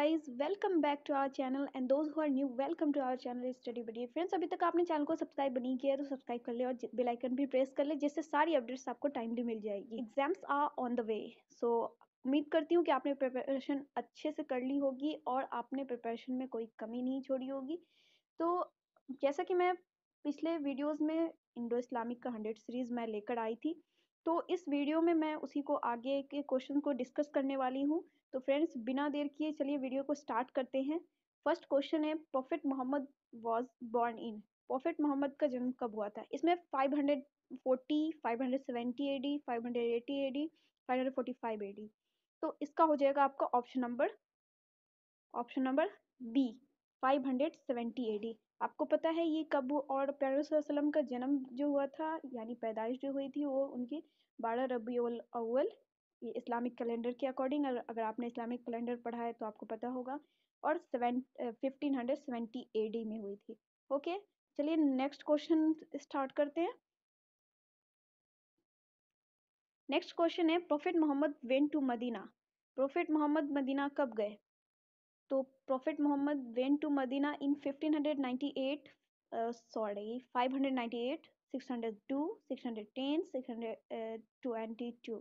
guys welcome back to our channel and those who are new welcome to our channel study buddy friends अभी तक आपने channel को subscribe नहीं किया तो सब्सक्राइब कर ले और बेल आइकन भी प्रेस कर ले जिससे सारी अपडेट्स आपको टाइमली मिल जाएगी exams are on the way so उम्मीद करती हूँ कि आपने प्रिपरेशन अच्छे से कर ली होगी और आपने प्रिपरेशन में कोई कमी नहीं छोड़ी होगी तो जैसा कि मैं पिछले वीडियोज़ में इंडो इस्लामिक का हंड्रेड सीरीज़ मैं लेकर आई थी तो इस वीडियो में मैं उसी को आगे के क्वेश्चन को डिस्कस करने वाली हूँ तो फ्रेंड्स बिना देर किए चलिए वीडियो को स्टार्ट करते हैं फर्स्ट क्वेश्चन है prophet Muhammad was born in prophet Muhammad का जन्म कब हुआ था इसमें 540, 570 एडी 580 एडी 545 एडी तो इसका हो जाएगा आपका option number option number B 570 AD आपको पता है ये कब और पैरसम का जन्म जो हुआ था यानी पैदाइश जो हुई थी वो उनकी बारह रबी अव्वल ये इस्लामिक कैलेंडर के अकॉर्डिंग अगर आपने इस्लामिक कैलेंडर पढ़ा है तो आपको पता होगा और seven fifteen hundred seventy A D में हुई थी ओके चलिए नेक्स्ट क्वेश्चन स्टार्ट करते हैं नेक्स्ट क्वेश्चन है prophet Muhammad went to Medina prophet Muhammad Medina कब गए तो prophet Muhammad went to Medina in 1598 sorry uh, 598 602 610 622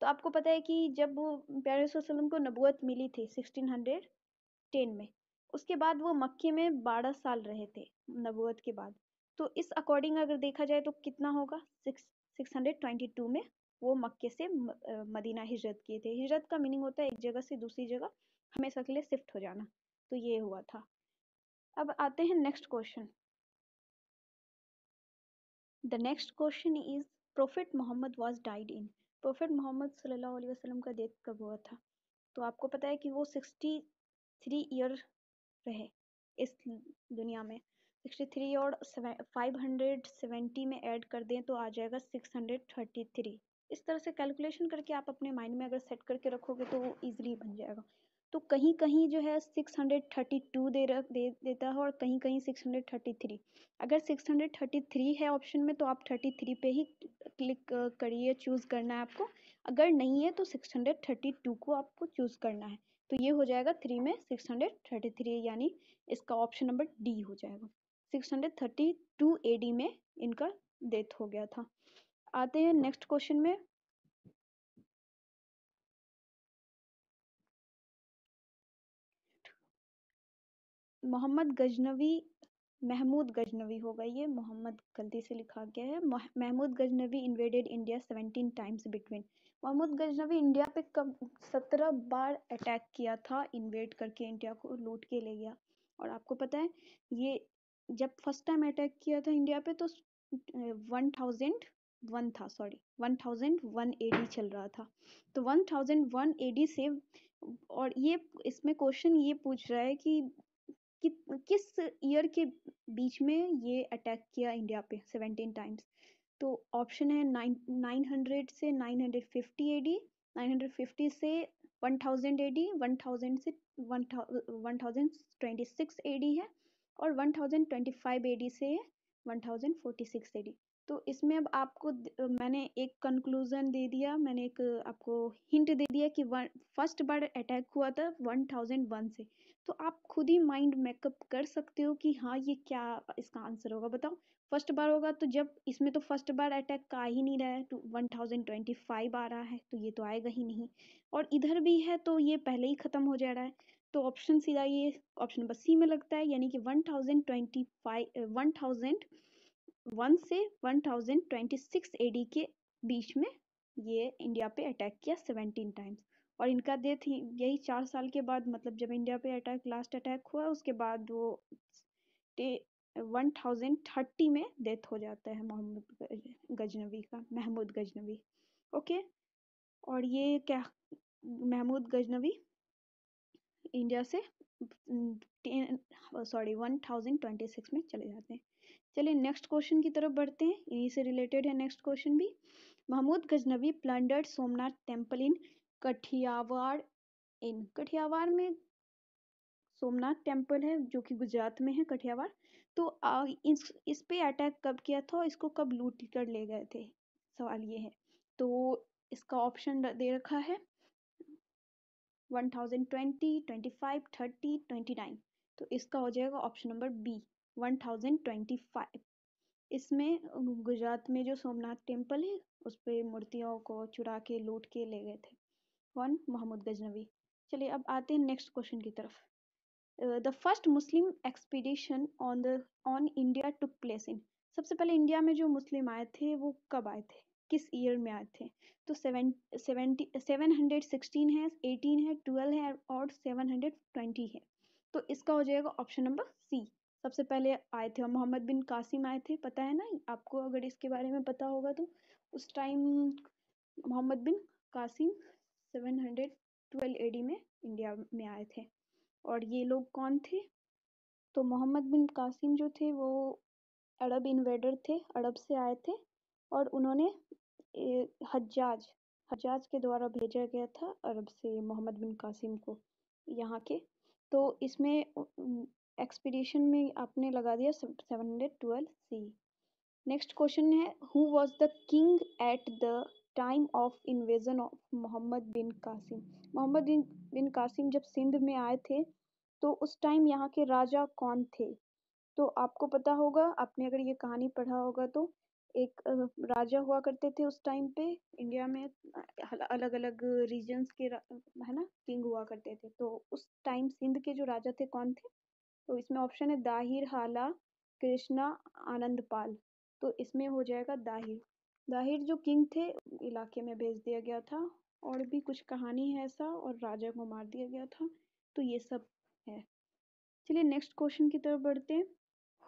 तो आपको पता है कि जब प्यारे वसल्लम को नबूत मिली थी 1610 में उसके बाद वो मक्के में बारह साल रहे थे नबूत के बाद तो इस अकॉर्डिंग अगर देखा जाए तो कितना होगा six six hundred twenty two में वो मक्के से uh, मदीना हिजरत किए थे हिजरत का मीनिंग होता है एक जगह से दूसरी जगह हमेशा के लिए शिफ्ट हो जाना तो ये हुआ था अब आते हैं next question the next question is prophet Muhammad was died in prophet Muhammad सल्लल्लाहु अलैहि वसल्लम का डेथ कब हुआ था तो आपको पता है कि वो सिक्सटी थ्री ईयर रहे इस दुनिया में सिक्सटी थ्री और फाइव हंड्रेड सेवेंटी में ऐड कर दें तो आ जाएगा सिक्स हंड्रेड थर्टी थ्री इस तरह से कैलकुलेशन करके आप अपने माइंड में अगर सेट करके रखोगे तो वो ईजिली बन जाएगा तो कहीं कहीं जो है सिक्स हंड्रेड थर्टी टू दे रख दे देता है और कहीं कहीं सिक्स हंड्रेड थर्टी थ्री अगर सिक्स हंड्रेड थर्टी थ्री है ऑप्शन में तो आप थर्टी थ्री पे ही क्लिक करिए चूज़ करना है आपको अगर नहीं है तो सिक्स हंड्रेड थर्टी टू को आपको चूज़ करना है तो ये हो जाएगा थ्री में सिक्स हंड्रेड थर्टी थ्री यानी इसका ऑप्शन नंबर डी हो जाएगा six hundred thirty two A D में इनका डेथ हो गया था आते हैं नेक्स्ट क्वेश्चन में मोहम्मद गजनवी महमूद गजनवी होगा ये मोहम्मद गलती से लिखा गया है Mahmud Ghaznavi invaded India seventeen times between Mohammad Ghaznavi India पे कब सत्रह बार अटैक किया था इन्वेड करके इंडिया को लूट के ले गया और आपको पता है ये जब फर्स्ट टाइम अटैक किया था इंडिया पे तो वन थाउजेंड वन था sorry one thousand one AD चल रहा था तो वन थाउजेंड वन एडी से और ये इसमें क्वेश्चन ये पूछ रहा है कि कि, किस ईयर के बीच में ये अटैक किया इंडिया पे सेवेंटीन टाइम्स तो ऑप्शन है नाइन नाइन हंड्रेड से nine hundred fifty A D nine hundred fifty से one thousand A D one thousand से one one thousand twenty six A D है और one thousand twenty five A D से one thousand forty six A तो इसमें अब आपको मैंने एक कंक्लूजन दे दिया मैंने एक आपको हिंट दे दिया कि वन फर्स्ट बार अटैक हुआ था वन थाउजेंड वन से तो आप खुद ही माइंड मेकअप कर सकते हो कि हाँ ये क्या इसका आंसर होगा बताओ फर्स्ट बार होगा तो जब इसमें तो फर्स्ट बार अटैक का ही नहीं रहा है तो वन थाउजेंड ट्वेंटी फाइव आ रहा है तो ये तो आएगा ही नहीं और इधर भी है तो ये पहले ही ख़त्म हो जा रहा है तो ऑप्शन सीधा ये ऑप्शन नंबर सी में लगता है यानी कि one thousand twenty five one thousand one से one thousand twenty six A D के बीच में ये इंडिया पे अटैक किया 17 टाइम्स और इनका डेथ यही चार साल के बाद मतलब जब इंडिया पे अटैक लास्ट अटैक हुआ उसके बाद वो वन थाउजेंड थर्टी में डेथ हो जाता है मोहम्मद गजनवी का महमूद गजनवी ओके और ये क्या महमूद गजनवी इंडिया से sorry one thousand twenty six में चले जाते हैं चलिए नेक्स्ट क्वेश्चन की तरफ बढ़ते हैं इन्हीं से रिलेटेड है नेक्स्ट क्वेश्चन भी Mahmud Ghaznavi plundered Somnath temple in Kathiawar in Kathiawar में सोमनाथ टेम्पल है जो कि गुजरात में है कठियावाड़ तो आ, इस इस पे अटैक कब किया था इसको कब लूट कर ले गए थे सवाल ये है तो इसका ऑप्शन दे रखा है one thousand twenty twenty five thirty twenty nine तो इसका हो जाएगा ऑप्शन नंबर बी 1025 इसमें गुजरात में जो सोमनाथ टेम्पल है उस पर मूर्तियों को चुरा के लूट के ले गए थे कौन मोहम्मद गजनवी चलिए अब आते हैं नेक्स्ट क्वेश्चन की तरफ the first Muslim expedition on the on India took place in सबसे पहले इंडिया में जो मुस्लिम आए थे वो कब आए थे किस ईयर में आए थे तो seven seventy seven hundred sixteen है एटीन है ट्वेल्व है और सेवन हंड्रेड ट्वेंटी है तो इसका हो जाएगा ऑप्शन नंबर सी सबसे पहले आए थे और मोहम्मद बिन कासिम आए थे पता है ना आपको अगर इसके बारे में पता होगा तो उस time Muhammad bin Qasim 712 AD में इंडिया में आए थे और ये लोग कौन थे तो मोहम्मद बिन कासिम जो थे वो अरब इन्वेडर थे अरब से आए थे और उन्होंने हजाज हजाज के द्वारा भेजा गया था अरब से मोहम्मद बिन कासिम को यहाँ के तो इसमें एक्सपीडिशन में आपने लगा दिया seven hundred twelve C next question है who was the king at the time of invasion of Muhammad bin Qasim Muhammad bin Qasim जब सिंध में आए थे तो उस टाइम यहाँ के राजा कौन थे तो आपको पता होगा आपने अगर ये कहानी पढ़ा होगा तो एक राजा हुआ करते थे उस टाइम पे इंडिया में अलग अलग रीजन्स के है ना किंग हुआ करते थे तो उस टाइम सिंध के जो राजा थे कौन थे तो इसमें ऑप्शन है दाहिर हाला कृष्णा आनंदपाल तो इसमें हो जाएगा दाहिर दाहिर जो किंग थे इलाके में भेज दिया गया था और भी कुछ कहानी है ऐसा और राजा को मार दिया गया था तो ये सब है चलिए नेक्स्ट क्वेश्चन की तरफ बढ़ते हैं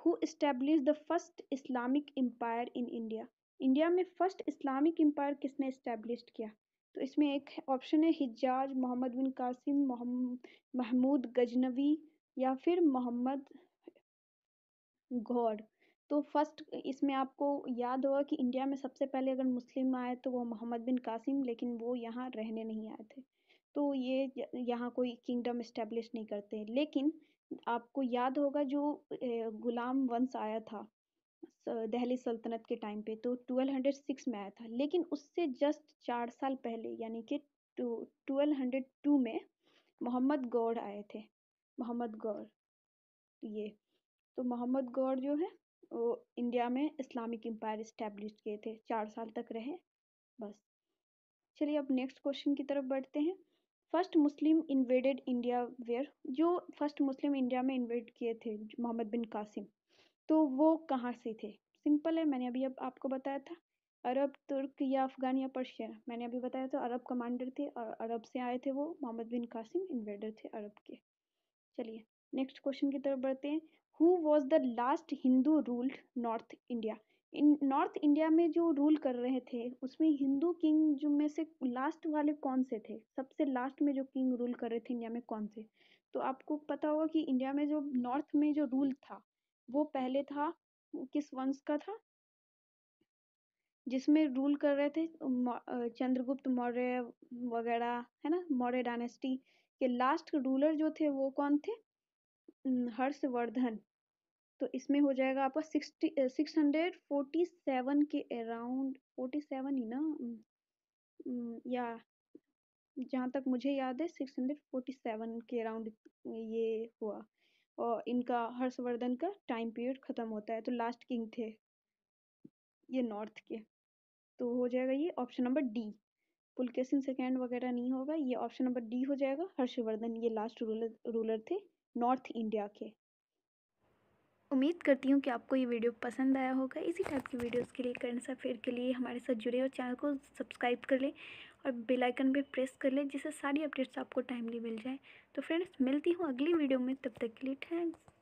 who establish the first Islamic empire in India India में फर्स्ट इस्लामिक एम्पायर किसने इस्टेब्लिश किया तो इसमें एक ऑप्शन है हिजाज मोहम्मद बिन कासिम महमूद गजनवी या फिर मोहम्मद गौर तो फर्स्ट इसमें आपको याद होगा कि इंडिया में सबसे पहले अगर मुस्लिम आए तो वो मोहम्मद बिन कासिम लेकिन वो यहाँ रहने नहीं आए थे तो ये यहाँ कोई किंगडम इस्टेब्लिश नहीं करते लेकिन आपको याद होगा जो गुलाम वंश आया था दहली सल्तनत के टाइम पे तो 1206 में आया था लेकिन उससे जस्ट चार साल पहले यानी कि 1202 में मोहम्मद गौड़ आए थे मोहम्मद गौर ये तो मोहम्मद गौर जो है वो इंडिया में इस्लामिक एम्पायर इस्टेब्लिश किए थे चार साल तक रहे बस चलिए अब नेक्स्ट क्वेश्चन की तरफ बढ़ते हैं first Muslim invaded India where जो फर्स्ट मुस्लिम इंडिया में इन्वेड किए थे मोहम्मद बिन कासिम तो वो कहाँ से थे सिंपल है मैंने अभी अब आपको बताया था अरब तुर्क या अफगान या पर्शिया मैंने अभी बताया था अरब कमांडर थे और अरब से आए थे वो मोहम्मद बिन कासिम इन्वेडर थे अरब के चलिए नेक्स्ट क्वेश्चन की तरफ बढ़ते हैं who was the last Hindu ruled north India in north India में जो रूल कर रहे थे उसमें हिंदू किंग जो में से लास्ट वाले कौन से थे सबसे लास्ट में जो किंग रूल कर रहे थे इंडिया में कौन से तो आपको पता होगा कि इंडिया में जो नॉर्थ में जो रूल था वो पहले था किस वंश का था जिसमें रूल कर रहे थे चंद्रगुप्त मौर्य वगैरह है ना मौर्य डायनेस्टी के लास्ट रूलर जो थे वो कौन थे हर्षवर्धन तो इसमें हो जाएगा आपका sixty six hundred forty seven के अराउंड फोर्टी सेवन ही ना या जहाँ तक मुझे याद है सिक्स हंड्रेड फोर्टी सेवन के अराउंड ये हुआ और इनका हर्षवर्धन का टाइम पीरियड ख़त्म होता है तो लास्ट किंग थे ये नॉर्थ के तो हो जाएगा ये option number D Pulakeshin second वगैरह नहीं होगा ये ऑप्शन नंबर डी हो जाएगा हर्षवर्धन ये लास्ट रूलर रूलर थे नॉर्थ इंडिया के उम्मीद करती हूँ कि आपको ये वीडियो पसंद आया होगा इसी टाइप की वीडियोस के लिए करंट फिर के लिए हमारे साथ जुड़े और चैनल को सब्सक्राइब कर लें और बेल आइकन पे प्रेस कर लें जिससे सारी अपडेट्स आपको टाइमली मिल जाए तो फ्रेंड्स मिलती हूँ अगली वीडियो में तब तक के लिए थैंक्स